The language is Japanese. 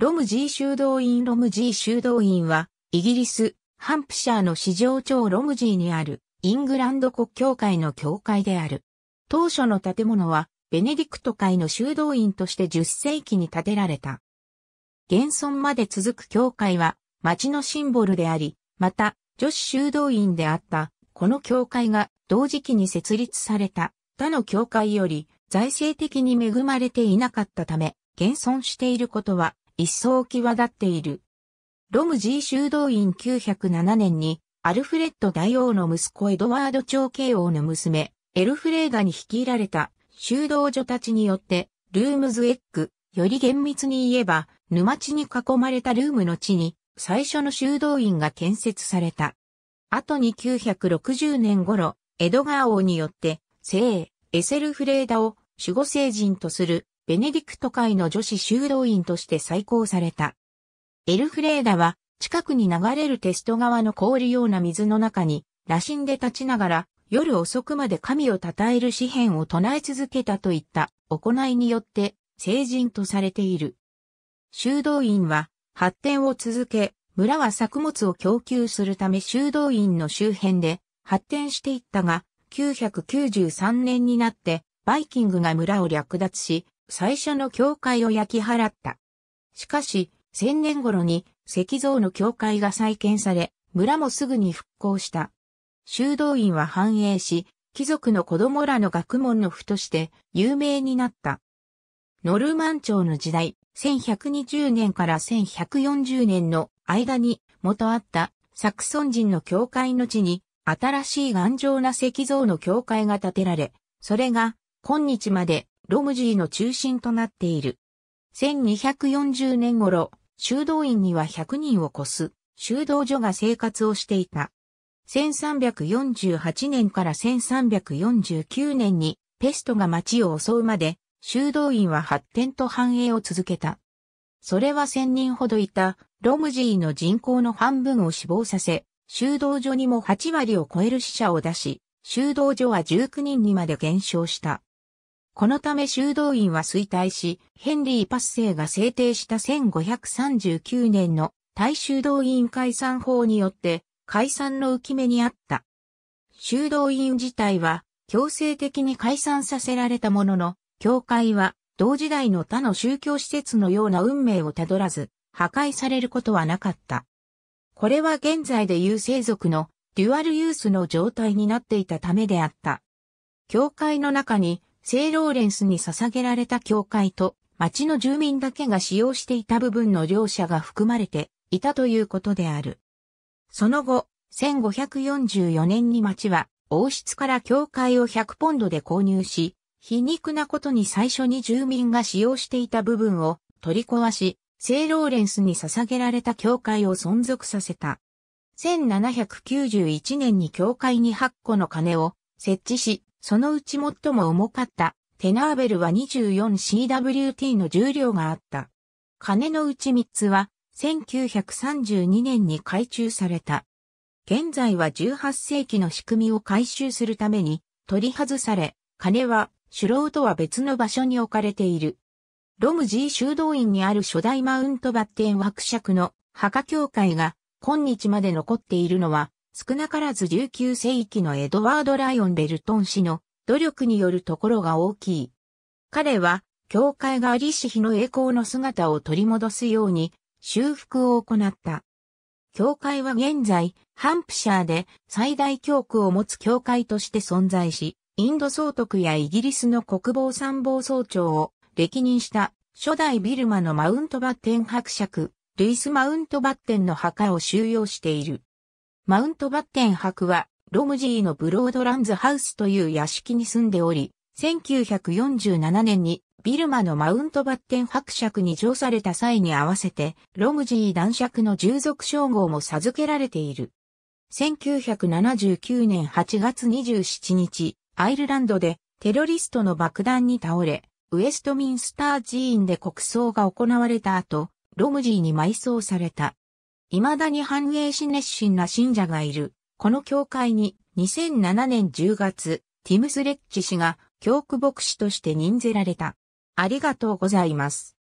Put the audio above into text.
ロムジー修道院ロムジー修道院は、イギリス、ハンプシャーの市場町ロムジーにある、イングランド国教会の教会である。当初の建物は、ベネディクト会の修道院として10世紀に建てられた。現存まで続く教会は、町のシンボルであり、また、女子修道院であった、この教会が同時期に設立された他の教会より財政的に恵まれていなかったため、現存していることは一層際立っている。ロムジー修道院907年に、アルフレッド大王の息子エドワード長慶王の娘、エルフレーダに率いられた修道女たちによって、ルームズエッグ、より厳密に言えば、沼地に囲まれたルームの地に、最初の修道院が建設された。後に960年頃、エドガー王によって、聖エセルフレーダを守護聖人とするベネディクト会の女子修道院として再興された。エルフレーダは、近くに流れるテスト川の凍るような水の中に、羅針で立ちながら、夜遅くまで神を称える詩篇を唱え続けたといった行いによって聖人とされている。修道院は発展を続け、村は作物を供給するため修道院の周辺で発展していったが、993年になってバイキングが村を略奪し、最初の教会を焼き払った。しかし、千年頃に石像の教会が再建され、村もすぐに復興した。修道院は繁栄し、貴族の子供らの学問の府として有名になった。ノルマン朝の時代、1120年から1140年の間に元あったサクソン人の教会の地に新しい頑丈な石像の教会が建てられ、それが今日までロムジーの中心となっている。1240年頃、修道院には100人を超す修道所が生活をしていた。1348年から1349年にペストが街を襲うまで修道院は発展と繁栄を続けた。それは1000人ほどいたロムジーの人口の半分を死亡させ、修道所にも8割を超える死者を出し、修道所は19人にまで減少した。このため修道院は衰退し、ヘンリーパス生が制定した1539年の大修道院解散法によって解散の浮き目にあった。修道院自体は強制的に解散させられたものの、教会は同時代の他の宗教施設のような運命をたどらず、破壊されることはなかった。これは現在でいう生族のデュアルユースの状態になっていたためであった。教会の中に聖ローレンスに捧げられた教会と、町の住民だけが使用していた部分の両者が含まれていたということである。その後、1544年に町は、王室から教会を100ポンドで購入し、皮肉なことに最初に住民が使用していた部分を取り壊し、聖ローレンスに捧げられた教会を存続させた。1791年に教会に8個の鐘を設置し、そのうち最も重かったテナーベルは 24CWT の重量があった。金のうち3つは1932年に改修された。現在は18世紀の仕組みを改修するために取り外され、金は首楼とは別の場所に置かれている。ロムジー修道院にある初代マウントバッテン伯爵の墓教会が今日まで残っているのは少なからず19世紀のエドワード・ライオン・ベルトン氏の努力によるところが大きい。彼は、教会がリシ妃の栄光の姿を取り戻すように、修復を行った。教会は現在、ハンプシャーで最大教区を持つ教会として存在し、インド総督やイギリスの国防参謀総長を歴任した初代ビルマのマウントバッテン伯爵、ルイス・マウントバッテンの墓を収容している。マウントバッテン博は、ロムジーのブロードランズハウスという屋敷に住んでおり、1947年にビルマのマウントバッテン伯爵に乗された際に合わせて、ロムジー男爵の従属称号も授けられている。1979年8月27日、アイルランドでテロリストの爆弾に倒れ、ウェストミンスター寺院で国葬が行われた後、ロムジーに埋葬された。未だに繁栄し熱心な信者がいる。この教会に2007年10月、ティムスレッチ氏が教区牧師として任ぜられた。ありがとうございます。